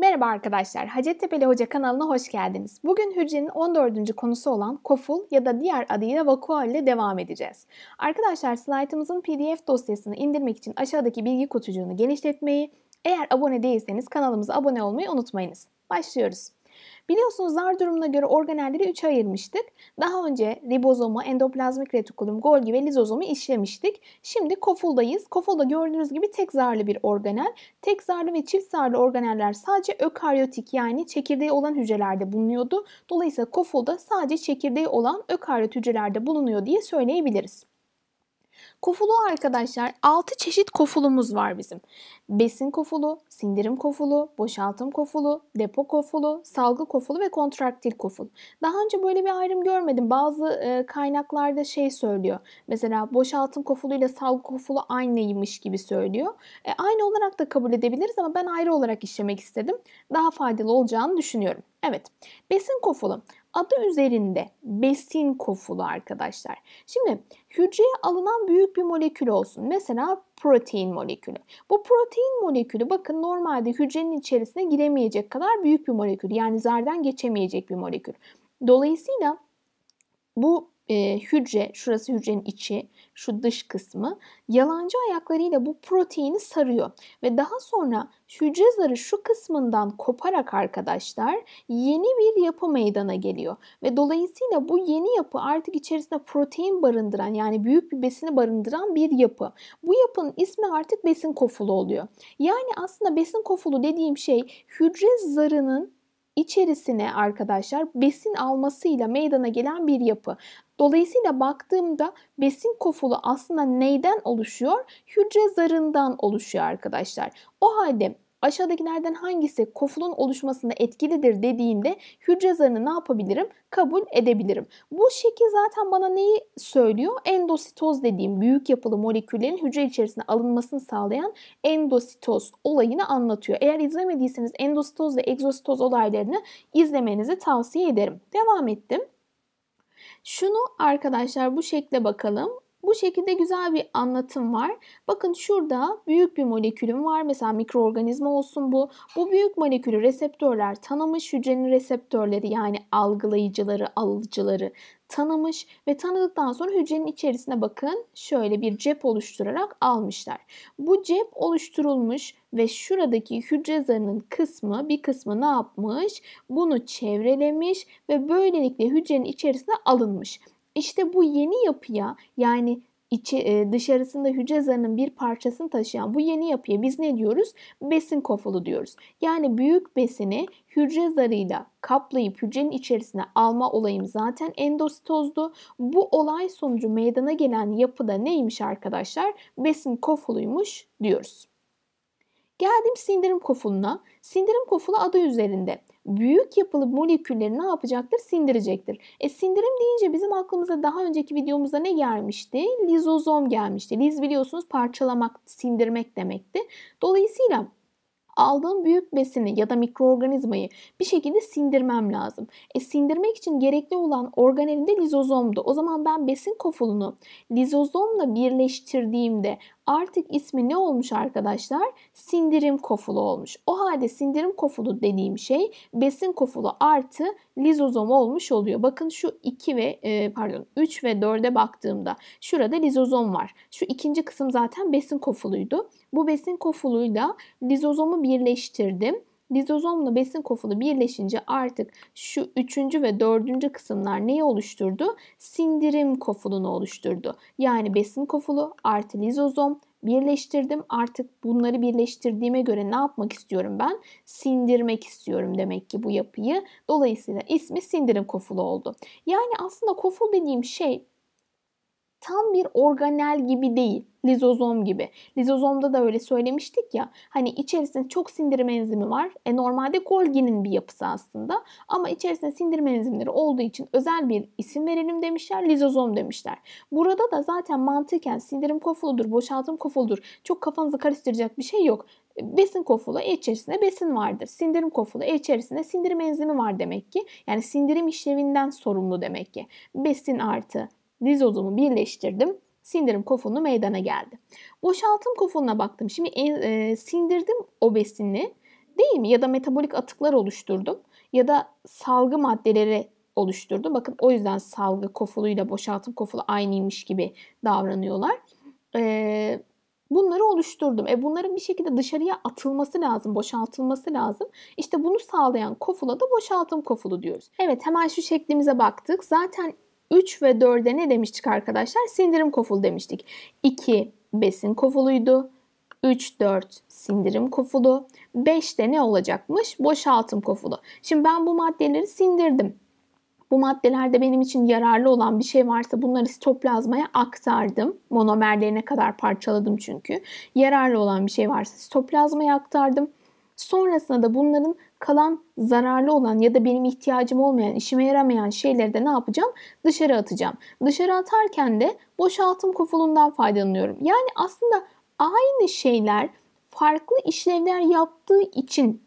Merhaba arkadaşlar, Hacettepe'li Hoca kanalına hoş geldiniz. Bugün hücrenin 14. konusu olan koful ya da diğer adıyla vakua ile devam edeceğiz. Arkadaşlar slaytımızın pdf dosyasını indirmek için aşağıdaki bilgi kutucuğunu genişletmeyi, eğer abone değilseniz kanalımıza abone olmayı unutmayınız. Başlıyoruz. Biliyorsunuz zar durumuna göre organelleri 3'e ayırmıştık. Daha önce ribozomu, endoplazmik retikulum, Golgi ve lizozomu işlemiştik. Şimdi kofuldayız. Kofulda gördüğünüz gibi tek zarlı bir organel. Tek zarlı ve çift zarlı organeller sadece ökaryotik yani çekirdeği olan hücrelerde bulunuyordu. Dolayısıyla kofulda sadece çekirdeği olan ökaryot hücrelerde bulunuyor diye söyleyebiliriz. Kofulu arkadaşlar 6 çeşit kofulumuz var bizim. Besin kofulu, sindirim kofulu, boşaltım kofulu, depo kofulu, salgı kofulu ve kontraktil koful. Daha önce böyle bir ayrım görmedim. Bazı e, kaynaklarda şey söylüyor. Mesela boşaltım kofuluyla salgı kofulu aynıymış gibi söylüyor. E, aynı olarak da kabul edebiliriz ama ben ayrı olarak işlemek istedim. Daha faydalı olacağını düşünüyorum. Evet, besin kofulu Adı üzerinde besin kofulu arkadaşlar. Şimdi hücreye alınan büyük bir molekül olsun. Mesela protein molekülü. Bu protein molekülü bakın normalde hücrenin içerisine giremeyecek kadar büyük bir molekül. Yani zardan geçemeyecek bir molekül. Dolayısıyla bu e, hücre, şurası hücrenin içi, şu dış kısmı yalancı ayaklarıyla bu proteini sarıyor ve daha sonra hücre zarı şu kısmından koparak arkadaşlar yeni bir yapı meydana geliyor ve dolayısıyla bu yeni yapı artık içerisinde protein barındıran yani büyük bir besini barındıran bir yapı. Bu yapının ismi artık besin kofulu oluyor. Yani aslında besin kofulu dediğim şey hücre zarının içerisine arkadaşlar besin almasıyla meydana gelen bir yapı. Dolayısıyla baktığımda besin kofulu aslında neyden oluşuyor? Hücre zarından oluşuyor arkadaşlar. O halde aşağıdakilerden hangisi kofulun oluşmasında etkilidir dediğinde hücre zarını ne yapabilirim? Kabul edebilirim. Bu şekil zaten bana neyi söylüyor? Endositoz dediğim büyük yapılı moleküllerin hücre içerisine alınmasını sağlayan endositoz olayını anlatıyor. Eğer izlemediyseniz endositoz ve egzositoz olaylarını izlemenizi tavsiye ederim. Devam ettim. Şunu arkadaşlar bu şekle bakalım. Bu şekilde güzel bir anlatım var. Bakın şurada büyük bir molekülüm var. Mesela mikroorganizma olsun bu. Bu büyük molekülü reseptörler tanımış. Hücrenin reseptörleri yani algılayıcıları, alıcıları tanımış ve tanıdıktan sonra hücrenin içerisine bakın şöyle bir cep oluşturarak almışlar. Bu cep oluşturulmuş ve şuradaki hücre zarının kısmı bir kısmı ne yapmış? Bunu çevrelemiş ve böylelikle hücrenin içerisine alınmış. İşte bu yeni yapıya yani içi, e, dışarısında hücre zarının bir parçasını taşıyan bu yeni yapıya biz ne diyoruz? Besin kofolu diyoruz. Yani büyük besini hücre zarıyla kaplayıp hücrenin içerisine alma olayım zaten endositozdu. Bu olay sonucu meydana gelen yapıda neymiş arkadaşlar? Besin kofoluymuş diyoruz. Geldim sindirim kofuluna. Sindirim kofulu adı üzerinde büyük yapılı molekülleri ne yapacaktır? Sindirecektir. E sindirim deyince bizim aklımıza daha önceki videomuzda ne gelmişti? Lizozom gelmişti. Liz biliyorsunuz parçalamak, sindirmek demekti. Dolayısıyla aldığım büyük besini ya da mikroorganizmayı bir şekilde sindirmem lazım. E sindirmek için gerekli olan organelim de lizozomdu. O zaman ben besin kofulunu lizozomla birleştirdiğimde artık ismi ne olmuş arkadaşlar? Sindirim kofulu olmuş. O halde sindirim kofulu dediğim şey besin kofulu artı lizozom olmuş oluyor. Bakın şu 2 ve e, pardon 3 ve 4'e baktığımda şurada lizozom var. Şu ikinci kısım zaten besin kofuluydu. Bu besin kofuluyla lizozomu birleştirdim Lizozomla besin kofulu birleşince artık şu üçüncü ve dördüncü kısımlar neyi oluşturdu? Sindirim kofulunu oluşturdu. Yani besin kofulu artı lizozom birleştirdim. Artık bunları birleştirdiğime göre ne yapmak istiyorum ben? Sindirmek istiyorum demek ki bu yapıyı. Dolayısıyla ismi sindirim kofulu oldu. Yani aslında koful dediğim şey tam bir organel gibi değil. Lizozom gibi. Lizozomda da öyle söylemiştik ya. Hani içerisinde çok sindirim enzimi var. E normalde Golgi'nin bir yapısı aslında. Ama içerisinde sindirim enzimleri olduğu için özel bir isim verelim demişler. Lizozom demişler. Burada da zaten mantıken sindirim kofuludur, boşaltım kofuludur. Çok kafanızı karıştıracak bir şey yok. E, besin kofulu e içerisinde besin vardır. Sindirim kofulu e içerisinde sindirim enzimi var demek ki. Yani sindirim işlevinden sorumlu demek ki. Besin artı rizozomu birleştirdim. Sindirim kofonu meydana geldi. Boşaltım kofonuna baktım. Şimdi e, e sindirdim o besini değil mi? Ya da metabolik atıklar oluşturdum. Ya da salgı maddeleri oluşturdum. Bakın o yüzden salgı kofuluyla boşaltım kofulu aynıymış gibi davranıyorlar. Eee Bunları oluşturdum. E bunların bir şekilde dışarıya atılması lazım, boşaltılması lazım. İşte bunu sağlayan kofula da boşaltım kofulu diyoruz. Evet hemen şu şeklimize baktık. Zaten 3 ve 4'e ne demiştik arkadaşlar? Sindirim koful demiştik. 2 besin kofuluydu. 3, 4 sindirim kofulu. 5 de ne olacakmış? Boşaltım kofulu. Şimdi ben bu maddeleri sindirdim. Bu maddelerde benim için yararlı olan bir şey varsa bunları sitoplazmaya aktardım. Monomerlerine kadar parçaladım çünkü. Yararlı olan bir şey varsa sitoplazmaya aktardım. Sonrasında da bunların kalan zararlı olan ya da benim ihtiyacım olmayan, işime yaramayan şeyleri de ne yapacağım? Dışarı atacağım. Dışarı atarken de boşaltım kufulundan faydalanıyorum. Yani aslında aynı şeyler farklı işlevler yaptığı için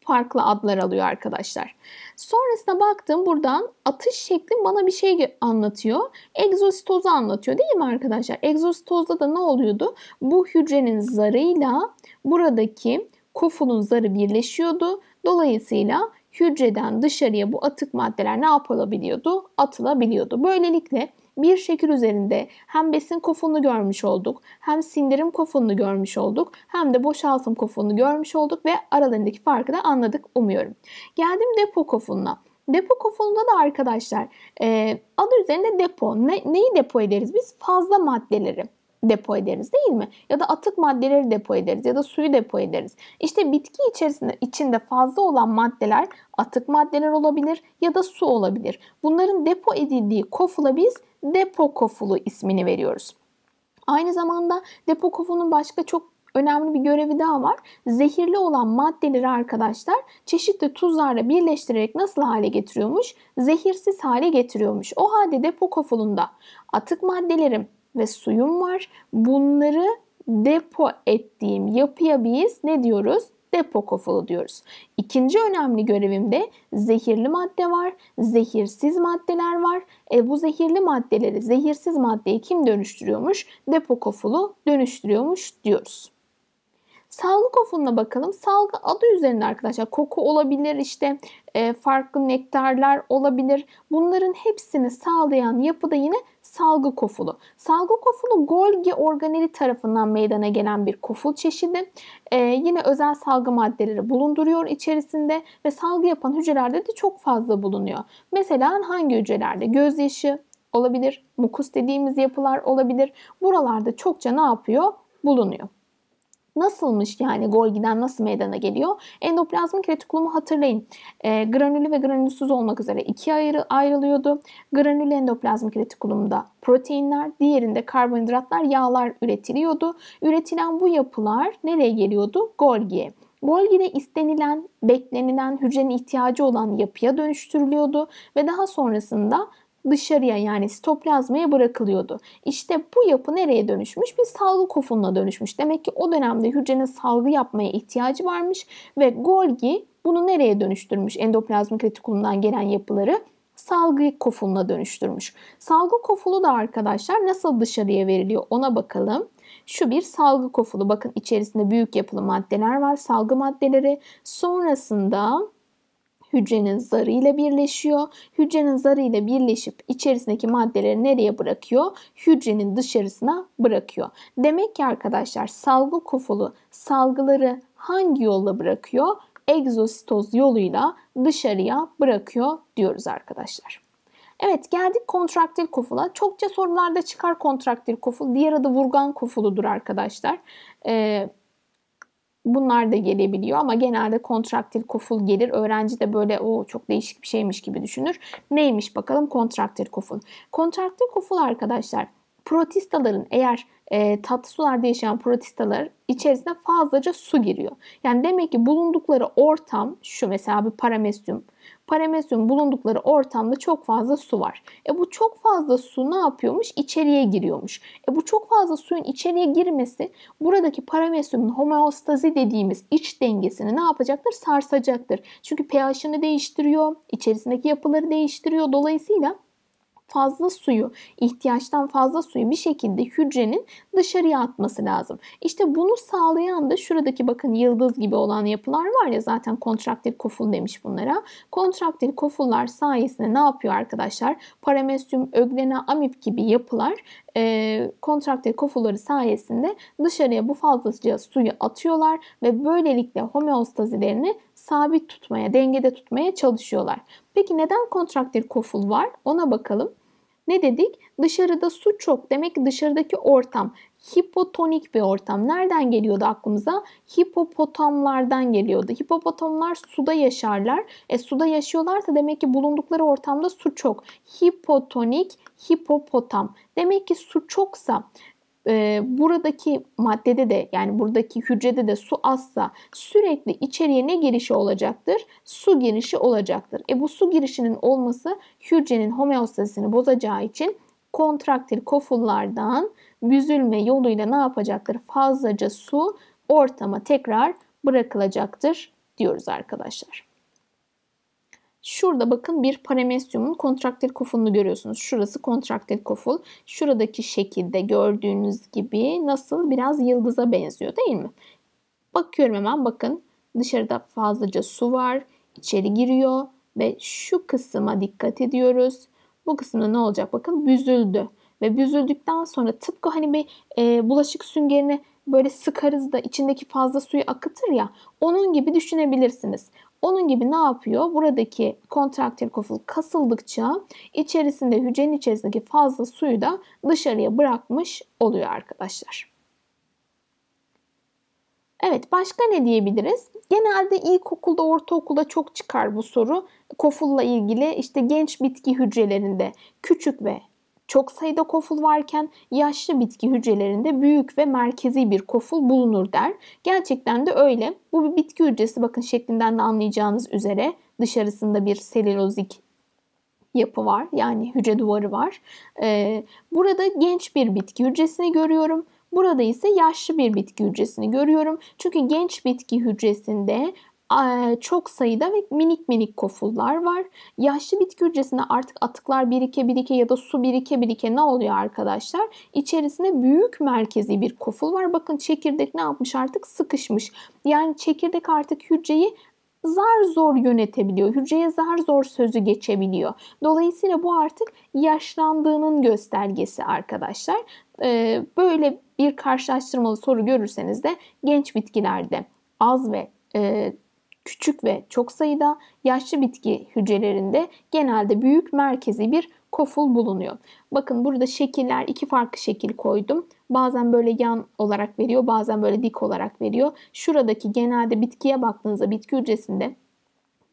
farklı adlar alıyor arkadaşlar. Sonrasına baktım buradan atış şekli bana bir şey anlatıyor. Egzositozu anlatıyor değil mi arkadaşlar? Egzositozda da ne oluyordu? Bu hücrenin zarıyla buradaki kofunun zarı birleşiyordu Dolayısıyla hücreden dışarıya bu atık maddeler ne yapılabiliyordu? Atılabiliyordu. Böylelikle bir şekil üzerinde hem besin kofonunu görmüş olduk, hem sindirim kofonunu görmüş olduk, hem de boşaltım kofonunu görmüş olduk ve aralarındaki farkı da anladık umuyorum. Geldim depo kofununa. Depo kofununda da arkadaşlar e, adı üzerinde depo. Ne, neyi depo ederiz biz? Fazla maddeleri depo ederiz değil mi? Ya da atık maddeleri depo ederiz ya da suyu depo ederiz. İşte bitki içerisinde içinde fazla olan maddeler atık maddeler olabilir ya da su olabilir. Bunların depo edildiği kofula biz depo kofulu ismini veriyoruz. Aynı zamanda depo kofunun başka çok önemli bir görevi daha var. Zehirli olan maddeleri arkadaşlar çeşitli tuzlarla birleştirerek nasıl hale getiriyormuş? Zehirsiz hale getiriyormuş. O halde depo kofulunda atık maddelerim ve suyum var. Bunları depo ettiğim yapıya biz ne diyoruz? Depo kofulu diyoruz. İkinci önemli görevimde zehirli madde var, zehirsiz maddeler var. E bu zehirli maddeleri, zehirsiz maddeye kim dönüştürüyormuş? Depo kofulu dönüştürüyormuş diyoruz. Salgı kofununa bakalım. Salgı adı üzerinde arkadaşlar koku olabilir işte e, farklı nektarlar olabilir. Bunların hepsini sağlayan yapıda yine salgı kofulu. Salgı kofulu Golgi organeli tarafından meydana gelen bir koful çeşidi. Ee, yine özel salgı maddeleri bulunduruyor içerisinde ve salgı yapan hücrelerde de çok fazla bulunuyor. Mesela hangi hücrelerde? Gözyaşı olabilir, mukus dediğimiz yapılar olabilir. Buralarda çokça ne yapıyor? Bulunuyor. Nasılmış yani Golgi'den nasıl meydana geliyor? Endoplazmik retikulumu hatırlayın. E, granülü ve granülsüz olmak üzere ikiye ayrı, ayrılıyordu. Granül endoplazmik retikulumda proteinler, diğerinde karbonhidratlar, yağlar üretiliyordu. Üretilen bu yapılar nereye geliyordu? Golgi'ye. Golgi'de istenilen, beklenilen, hücrenin ihtiyacı olan yapıya dönüştürülüyordu ve daha sonrasında dışarıya yani sitoplazmaya bırakılıyordu. İşte bu yapı nereye dönüşmüş? Bir salgı kofununa dönüşmüş. Demek ki o dönemde hücrenin salgı yapmaya ihtiyacı varmış ve Golgi bunu nereye dönüştürmüş? Endoplazmik retikulumdan gelen yapıları salgı kofuluna dönüştürmüş. Salgı kofulu da arkadaşlar nasıl dışarıya veriliyor ona bakalım. Şu bir salgı kofulu. Bakın içerisinde büyük yapılı maddeler var, salgı maddeleri. Sonrasında hücrenin zarı ile birleşiyor. Hücrenin zarı ile birleşip içerisindeki maddeleri nereye bırakıyor? Hücrenin dışarısına bırakıyor. Demek ki arkadaşlar salgı kofolu salgıları hangi yolla bırakıyor? Egzositoz yoluyla dışarıya bırakıyor diyoruz arkadaşlar. Evet geldik kontraktil kofula. Çokça sorularda çıkar kontraktil koful. Diğer adı vurgan kofuludur arkadaşlar. Ee, Bunlar da gelebiliyor ama genelde kontraktil koful gelir. Öğrenci de böyle o çok değişik bir şeymiş gibi düşünür. Neymiş bakalım kontraktil koful. Kontraktil koful arkadaşlar protistaların eğer e, tatlı sularda yaşayan protistalar içerisinde fazlaca su giriyor. Yani demek ki bulundukları ortam şu mesela bir paramesyum paramesyum bulundukları ortamda çok fazla su var. E bu çok fazla su ne yapıyormuş? İçeriye giriyormuş. E bu çok fazla suyun içeriye girmesi buradaki paramesyumun homeostazi dediğimiz iç dengesini ne yapacaktır? Sarsacaktır. Çünkü pH'ini değiştiriyor, içerisindeki yapıları değiştiriyor. Dolayısıyla fazla suyu, ihtiyaçtan fazla suyu bir şekilde hücrenin dışarıya atması lazım. İşte bunu sağlayan da şuradaki bakın yıldız gibi olan yapılar var ya zaten kontraktil koful demiş bunlara. Kontraktil kofullar sayesinde ne yapıyor arkadaşlar? Paramesyum, öglena, amip gibi yapılar e, kontraktil kofulları sayesinde dışarıya bu fazlaca suyu atıyorlar ve böylelikle homeostazilerini sabit tutmaya, dengede tutmaya çalışıyorlar. Peki neden kontraktil koful var? Ona bakalım. Ne dedik? Dışarıda su çok demek ki dışarıdaki ortam hipotonik bir ortam. Nereden geliyordu aklımıza? Hipopotamlardan geliyordu. Hipopotamlar suda yaşarlar. E suda yaşıyorlarsa demek ki bulundukları ortamda su çok. Hipotonik hipopotam. Demek ki su çoksa e, buradaki maddede de yani buradaki hücrede de su azsa sürekli içeriye ne girişi olacaktır? Su girişi olacaktır. E bu su girişinin olması hücrenin homeostasisini bozacağı için kontraktil kofullardan büzülme yoluyla ne yapacaktır? Fazlaca su ortama tekrar bırakılacaktır diyoruz arkadaşlar. Şurada bakın bir paramecium'un kontraktil kofunu görüyorsunuz. Şurası kontraktil koful. Şuradaki şekilde gördüğünüz gibi nasıl biraz yıldıza benziyor değil mi? Bakıyorum hemen bakın dışarıda fazlaca su var. İçeri giriyor ve şu kısma dikkat ediyoruz. Bu kısımda ne olacak? Bakın büzüldü. Ve büzüldükten sonra tıpkı hani bir e, bulaşık süngerine böyle sıkarız da içindeki fazla suyu akıtır ya onun gibi düşünebilirsiniz. Onun gibi ne yapıyor? Buradaki kontraktil koful kasıldıkça içerisinde hücrenin içerisindeki fazla suyu da dışarıya bırakmış oluyor arkadaşlar. Evet başka ne diyebiliriz? Genelde ilkokulda, ortaokulda çok çıkar bu soru. Kofulla ilgili işte genç bitki hücrelerinde küçük ve çok sayıda koful varken yaşlı bitki hücrelerinde büyük ve merkezi bir koful bulunur der. Gerçekten de öyle. Bu bir bitki hücresi bakın şeklinden de anlayacağınız üzere dışarısında bir selülozik yapı var. Yani hücre duvarı var. Ee, burada genç bir bitki hücresini görüyorum. Burada ise yaşlı bir bitki hücresini görüyorum. Çünkü genç bitki hücresinde çok sayıda ve minik minik kofullar var. Yaşlı bitki hücresinde artık atıklar birike birike ya da su birike birike ne oluyor arkadaşlar? İçerisinde büyük merkezi bir koful var. Bakın çekirdek ne yapmış artık? Sıkışmış. Yani çekirdek artık hücreyi zar zor yönetebiliyor. Hücreye zar zor sözü geçebiliyor. Dolayısıyla bu artık yaşlandığının göstergesi arkadaşlar. Böyle bir karşılaştırmalı soru görürseniz de genç bitkilerde az ve küçük ve çok sayıda, yaşlı bitki hücrelerinde genelde büyük merkezi bir koful bulunuyor. Bakın burada şekiller iki farklı şekil koydum. Bazen böyle yan olarak veriyor, bazen böyle dik olarak veriyor. Şuradaki genelde bitkiye baktığınızda bitki hücresinde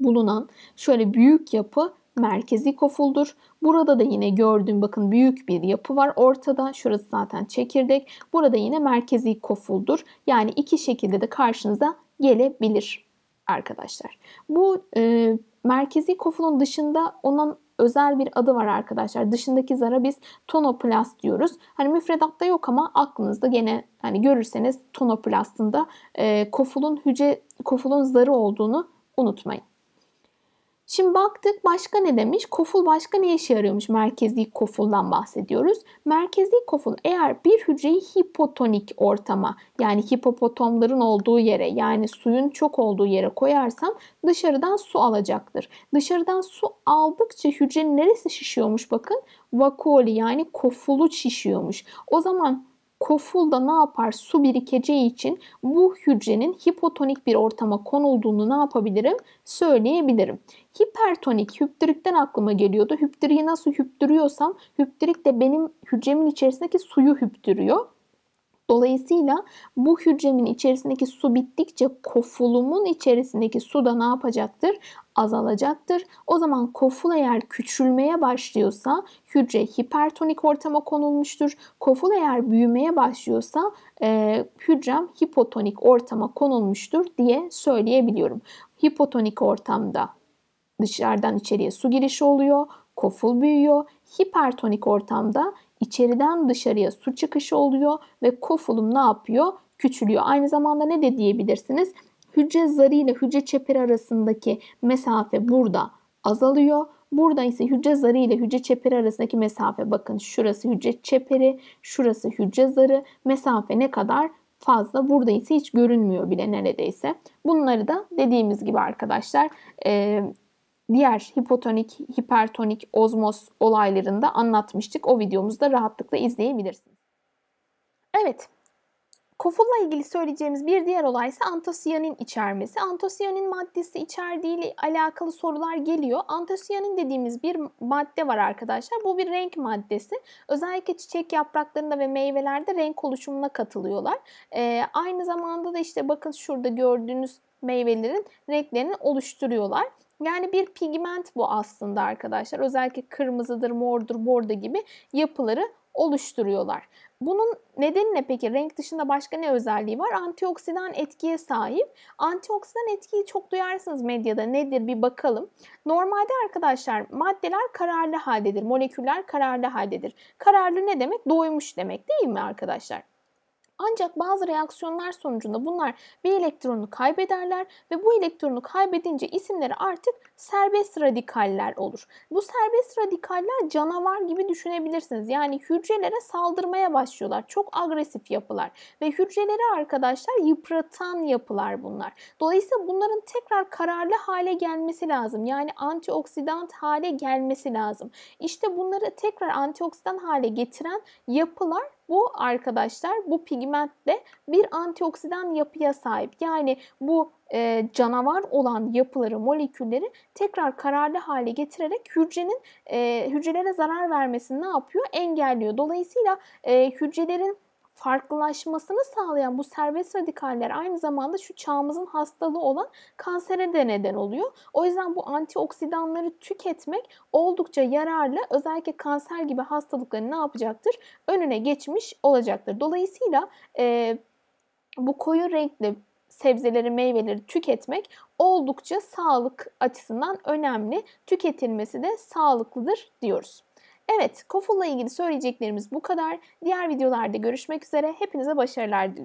bulunan şöyle büyük yapı merkezi kofuldur. Burada da yine gördüğüm bakın büyük bir yapı var ortada. Şurası zaten çekirdek. Burada yine merkezi kofuldur. Yani iki şekilde de karşınıza gelebilir arkadaşlar. Bu e, merkezi kofunun dışında onun özel bir adı var arkadaşlar. Dışındaki zara biz tonoplast diyoruz. Hani müfredatta yok ama aklınızda gene hani görürseniz tonoplastında e, kofulun hücre kofulun zarı olduğunu unutmayın. Şimdi baktık başka ne demiş? Koful başka ne işe yarıyormuş? Merkezi kofuldan bahsediyoruz. Merkezi koful eğer bir hücreyi hipotonik ortama yani hipopotamların olduğu yere yani suyun çok olduğu yere koyarsam dışarıdan su alacaktır. Dışarıdan su aldıkça hücrenin neresi şişiyormuş bakın? Vakuoli yani kofulu şişiyormuş. O zaman Kofulda ne yapar? Su birikeceği için bu hücrenin hipotonik bir ortama konulduğunu ne yapabilirim? Söyleyebilirim. Hipertonik, hüptürikten aklıma geliyordu. Hüptüriği nasıl hüptürüyorsam hüptürik de benim hücremin içerisindeki suyu hüptürüyor. Dolayısıyla bu hücremin içerisindeki su bittikçe kofulumun içerisindeki su da ne yapacaktır? azalacaktır. O zaman koful eğer küçülmeye başlıyorsa hücre hipertonik ortama konulmuştur. Koful eğer büyümeye başlıyorsa e, hücrem hipotonik ortama konulmuştur diye söyleyebiliyorum. Hipotonik ortamda dışarıdan içeriye su girişi oluyor. Koful büyüyor hipertonik ortamda içeriden dışarıya su çıkışı oluyor ve kofulum ne yapıyor? Küçülüyor. Aynı zamanda ne de diyebilirsiniz? Hücre zarı ile hücre çeperi arasındaki mesafe burada azalıyor. Burada ise hücre zarı ile hücre çeperi arasındaki mesafe bakın şurası hücre çeperi, şurası hücre zarı. Mesafe ne kadar? fazla. Burada ise hiç görünmüyor bile neredeyse. Bunları da dediğimiz gibi arkadaşlar diğer hipotonik, hipertonik, ozmoz olaylarında anlatmıştık. O videomuzda rahatlıkla izleyebilirsiniz. Evet, Kofulla ilgili söyleyeceğimiz bir diğer olay ise antosiyanin içermesi. Antosiyanin maddesi içerdiğiyle alakalı sorular geliyor. Antosiyanin dediğimiz bir madde var arkadaşlar. Bu bir renk maddesi. Özellikle çiçek yapraklarında ve meyvelerde renk oluşumuna katılıyorlar. Ee, aynı zamanda da işte bakın şurada gördüğünüz meyvelerin renklerini oluşturuyorlar. Yani bir pigment bu aslında arkadaşlar. Özellikle kırmızıdır, mordur, borda gibi yapıları oluşturuyorlar. Bunun nedeni ne peki? Renk dışında başka ne özelliği var? Antioksidan etkiye sahip. Antioksidan etkiyi çok duyarsınız medyada. Nedir bir bakalım. Normalde arkadaşlar maddeler kararlı haldedir. Moleküller kararlı haldedir. Kararlı ne demek? Doymuş demek değil mi arkadaşlar? Ancak bazı reaksiyonlar sonucunda bunlar bir elektronu kaybederler ve bu elektronu kaybedince isimleri artık serbest radikaller olur. Bu serbest radikaller canavar gibi düşünebilirsiniz. Yani hücrelere saldırmaya başlıyorlar. Çok agresif yapılar ve hücreleri arkadaşlar yıpratan yapılar bunlar. Dolayısıyla bunların tekrar kararlı hale gelmesi lazım. Yani antioksidan hale gelmesi lazım. İşte bunları tekrar antioksidan hale getiren yapılar bu arkadaşlar bu pigment de bir antioksidan yapıya sahip. Yani bu e, canavar olan yapıları, molekülleri tekrar kararlı hale getirerek hücrenin e, hücrelere zarar vermesini ne yapıyor? Engelliyor. Dolayısıyla e, hücrelerin farklılaşmasını sağlayan bu serbest radikaller aynı zamanda şu çağımızın hastalığı olan kansere de neden oluyor. O yüzden bu antioksidanları tüketmek oldukça yararlı. Özellikle kanser gibi hastalıkların ne yapacaktır? Önüne geçmiş olacaktır. Dolayısıyla e, bu koyu renkli sebzeleri, meyveleri tüketmek oldukça sağlık açısından önemli. Tüketilmesi de sağlıklıdır diyoruz. Evet, Koful'la ilgili söyleyeceklerimiz bu kadar. Diğer videolarda görüşmek üzere. Hepinize başarılar diliyorum.